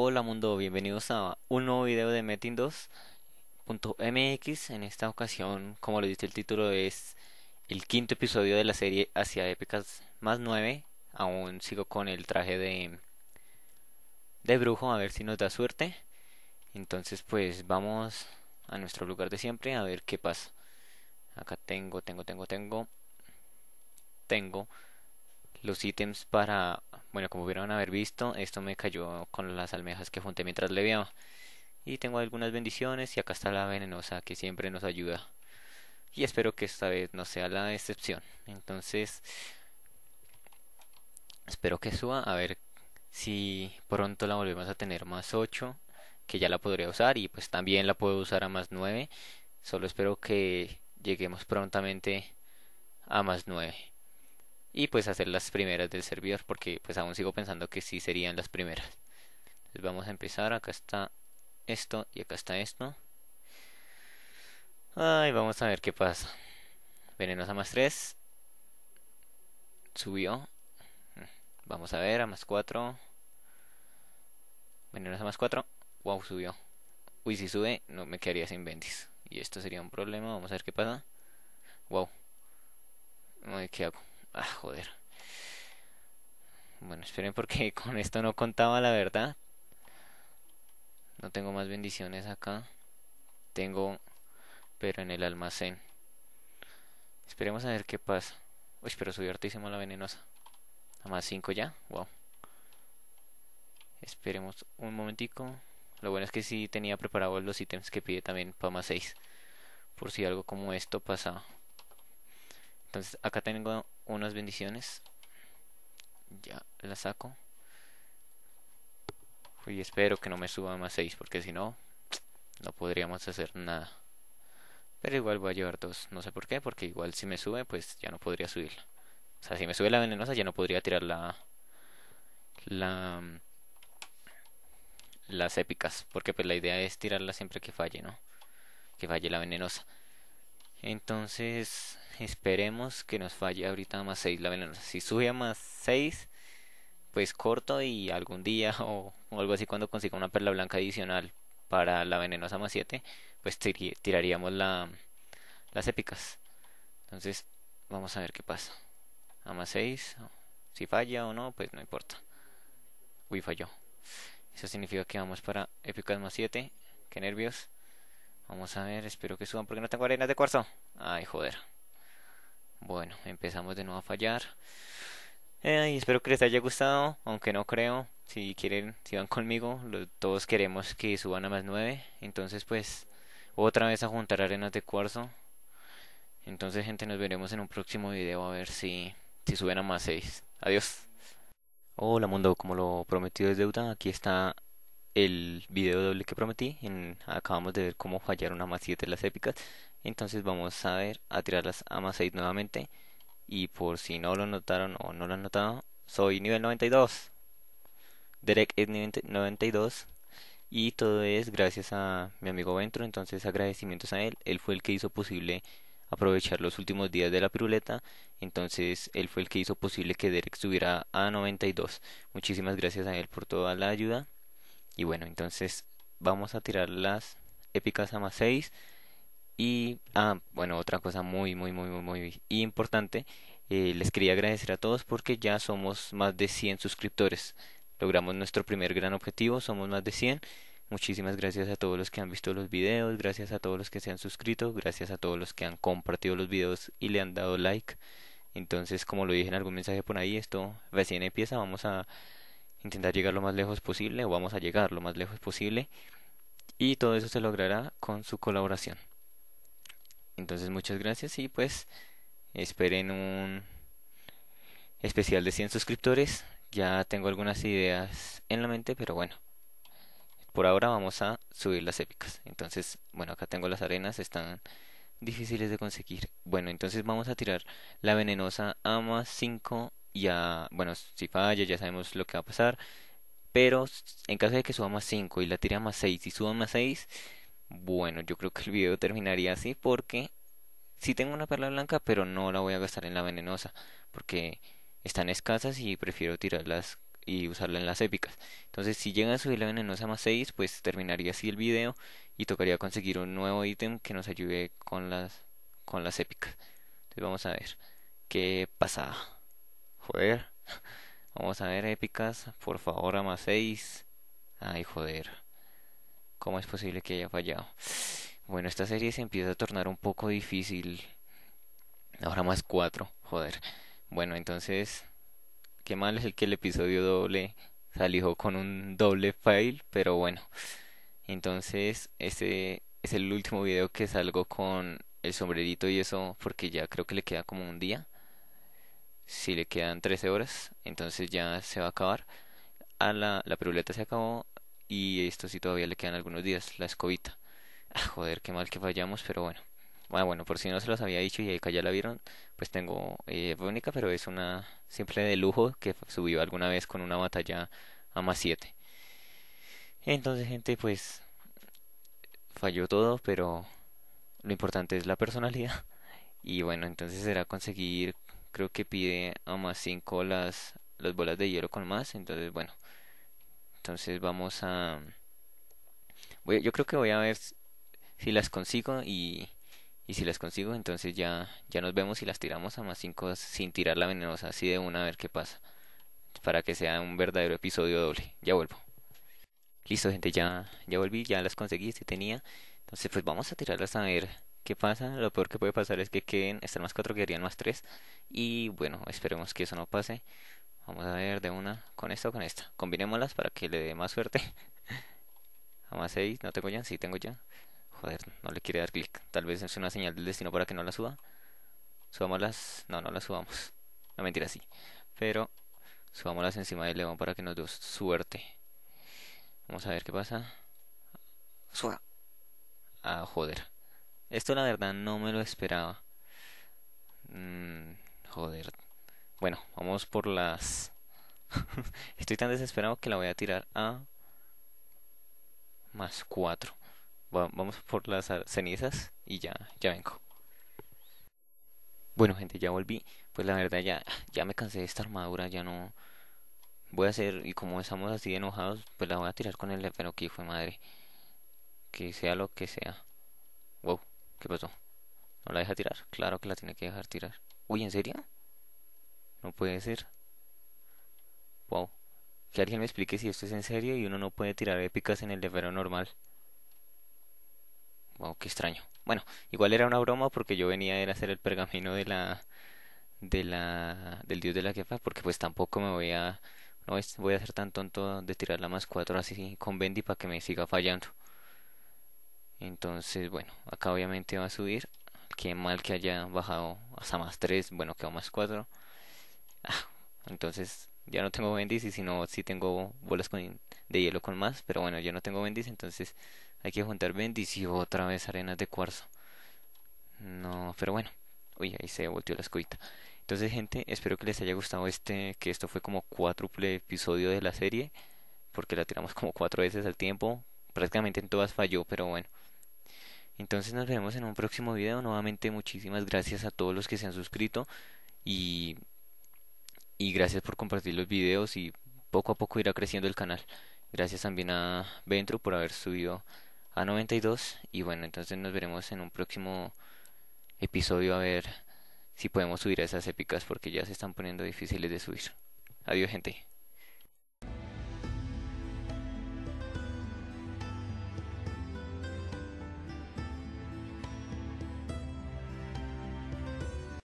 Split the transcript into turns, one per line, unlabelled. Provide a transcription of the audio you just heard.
Hola mundo, bienvenidos a un nuevo video de Metin 2.mx En esta ocasión, como lo dice el título, es el quinto episodio de la serie Hacia Épicas más 9 Aún sigo con el traje de, de brujo, a ver si nos da suerte Entonces pues vamos a nuestro lugar de siempre a ver qué pasa Acá tengo, tengo, tengo, tengo Tengo los ítems para bueno, como hubieran haber visto, esto me cayó con las almejas que junté mientras leviaba. Y tengo algunas bendiciones y acá está la venenosa que siempre nos ayuda. Y espero que esta vez no sea la excepción. Entonces, espero que suba. A ver si pronto la volvemos a tener más 8, que ya la podría usar. Y pues también la puedo usar a más 9. Solo espero que lleguemos prontamente a más 9 y pues hacer las primeras del servidor porque pues aún sigo pensando que sí serían las primeras entonces vamos a empezar acá está esto y acá está esto ay vamos a ver qué pasa a más 3 subió vamos a ver a más 4 a más 4 wow subió uy si sube no me quedaría sin bendis y esto sería un problema vamos a ver qué pasa wow ay, qué hago Ah, joder. Bueno, esperen porque con esto no contaba la verdad. No tengo más bendiciones acá. Tengo... Pero en el almacén. Esperemos a ver qué pasa. Uy, pero subió hartísimo la venenosa. A más 5 ya. Wow. Esperemos un momentico. Lo bueno es que sí tenía preparados los ítems que pide también para más 6. Por si algo como esto pasa. Entonces acá tengo unas bendiciones. Ya la saco. Y espero que no me suba más 6 porque si no, no podríamos hacer nada. Pero igual voy a llevar dos, no sé por qué, porque igual si me sube, pues ya no podría subirla. O sea, si me sube la venenosa, ya no podría tirar la. la las épicas, porque pues la idea es tirarla siempre que falle, ¿no? Que falle la venenosa. Entonces, Esperemos que nos falle ahorita más 6 la venenosa. Si sube a más 6, pues corto y algún día o, algo así cuando consiga una perla blanca adicional para la venenosa más 7, pues tiraríamos las épicas. Entonces, vamos a ver qué pasa. A más 6, si falla o no, pues no importa. Uy, falló. Eso significa que vamos para épicas más 7. Qué nervios. Vamos a ver, espero que suban porque no tengo arenas de cuarzo. Ay, joder. Bueno, empezamos de nuevo a fallar. Eh, y espero que les haya gustado, aunque no creo. Si quieren, si van conmigo, todos queremos que suban a más 9. Entonces, pues, otra vez a juntar arenas de cuarzo. Entonces, gente, nos veremos en un próximo video a ver si, si suben a más 6. Adiós. Hola mundo, como lo prometido es deuda, aquí está el video doble que prometí. En, acabamos de ver cómo fallaron a más 7 las épicas entonces vamos a ver a tirar las más 6 nuevamente y por si no lo notaron o no lo han notado soy nivel 92 Derek es nivel 92 y todo es gracias a mi amigo Ventro entonces agradecimientos a él él fue el que hizo posible aprovechar los últimos días de la piruleta entonces él fue el que hizo posible que Derek subiera a 92 muchísimas gracias a él por toda la ayuda y bueno entonces vamos a tirar las épicas a más 6 y, ah, bueno, otra cosa muy, muy, muy, muy, muy importante, eh, les quería agradecer a todos porque ya somos más de 100 suscriptores. Logramos nuestro primer gran objetivo, somos más de 100. Muchísimas gracias a todos los que han visto los videos, gracias a todos los que se han suscrito, gracias a todos los que han compartido los videos y le han dado like. Entonces, como lo dije en algún mensaje por ahí, esto recién empieza, vamos a intentar llegar lo más lejos posible o vamos a llegar lo más lejos posible y todo eso se logrará con su colaboración. Entonces muchas gracias y pues esperen un especial de 100 suscriptores. Ya tengo algunas ideas en la mente, pero bueno. Por ahora vamos a subir las épicas. Entonces, bueno, acá tengo las arenas, están difíciles de conseguir. Bueno, entonces vamos a tirar la venenosa a más 5 y a... Bueno, si falla ya sabemos lo que va a pasar. Pero en caso de que suba más 5 y la tire a más 6 y suba más 6, bueno, yo creo que el video terminaría así porque sí tengo una perla blanca, pero no la voy a gastar en la venenosa, porque están escasas y prefiero tirarlas y usarla en las épicas. Entonces, si llega a subir la venenosa A más 6, pues terminaría así el video y tocaría conseguir un nuevo ítem que nos ayude con las con las épicas. Entonces, vamos a ver qué pasa. Joder. Vamos a ver épicas, por favor, a más 6. Ay, joder. ¿Cómo es posible que haya fallado? Bueno, esta serie se empieza a tornar un poco difícil. Ahora más cuatro, joder. Bueno, entonces, qué mal es el que el episodio doble salió con un doble fail pero bueno. Entonces, este es el último video que salgo con el sombrerito y eso, porque ya creo que le queda como un día. Si le quedan 13 horas, entonces ya se va a acabar. A ah, la, la se acabó, y esto sí todavía le quedan algunos días, la escobita. Ah, joder, qué mal que fallamos, pero bueno. Ah, bueno, por si no se los había dicho y acá ya la vieron, pues tengo eh, pero es una simple de lujo que subió alguna vez con una batalla a más 7. Entonces, gente, pues falló todo, pero lo importante es la personalidad. Y bueno, entonces será conseguir, creo que pide a más 5 las, las bolas de hielo con más, entonces bueno. Entonces vamos a... Voy, yo creo que voy a ver si las consigo y, y si las consigo entonces ya, ya nos vemos y las tiramos a más 5 sin tirar la venenosa así de una a ver qué pasa. Para que sea un verdadero episodio doble. Ya vuelvo. Listo gente, ya, ya volví, ya las conseguí, si tenía. Entonces pues vamos a tirarlas a ver qué pasa. Lo peor que puede pasar es que queden, están más 4 quedarían más 3. Y bueno, esperemos que eso no pase. Vamos a ver de una. Con esta o con esta. Combinémoslas para que le dé más suerte. A más 6. No tengo ya. Sí, tengo ya. Joder, no le quiere dar clic. Tal vez es una señal del destino para que no la suba. Subámoslas. No, no las subamos. No mentira, sí. Pero subámoslas encima del león para que nos dé suerte. Vamos a ver qué pasa. Suba. Ah, joder. Esto la verdad no me lo esperaba. Mm, joder. Bueno, vamos por las... Estoy tan desesperado que la voy a tirar a... Más 4. vamos por las cenizas y ya, ya vengo. Bueno, gente, ya volví. Pues la verdad ya, ya me cansé de esta armadura, ya no... Voy a hacer, y como estamos así enojados, pues la voy a tirar con el pero que fue madre. Que sea lo que sea. Wow, ¿qué pasó? ¿No la deja tirar? Claro que la tiene que dejar tirar. Uy, ¿en serio? puede ser. Wow. Que alguien me explique si esto es en serio y uno no puede tirar épicas en el defero normal. Wow, qué extraño. Bueno, igual era una broma porque yo venía a hacer el pergamino de la de la del dios de la jefa porque pues tampoco me voy a no voy a ser tan tonto de tirar la más 4 así con Bendy para que me siga fallando. Entonces, bueno, acá obviamente va a subir. Qué mal que haya bajado hasta más 3, bueno, quedó más 4. Entonces ya no tengo Bendis y si no, si tengo bolas de hielo con más. Pero bueno, ya no tengo Bendis, entonces hay que juntar Bendis y otra vez arenas de cuarzo. No, pero bueno. Uy, ahí se volteó la escuita Entonces, gente, espero que les haya gustado este, que esto fue como cuádruple episodio de la serie, porque la tiramos como cuatro veces al tiempo. Prácticamente en todas falló, pero bueno. Entonces nos vemos en un próximo video. Nuevamente muchísimas gracias a todos los que se han suscrito y y gracias por compartir los videos y poco a poco irá creciendo el canal. Gracias también a Ventro por haber subido a 92 y bueno, entonces nos veremos en un próximo episodio a ver si podemos subir a esas épicas porque ya se están poniendo difíciles de subir. Adiós gente.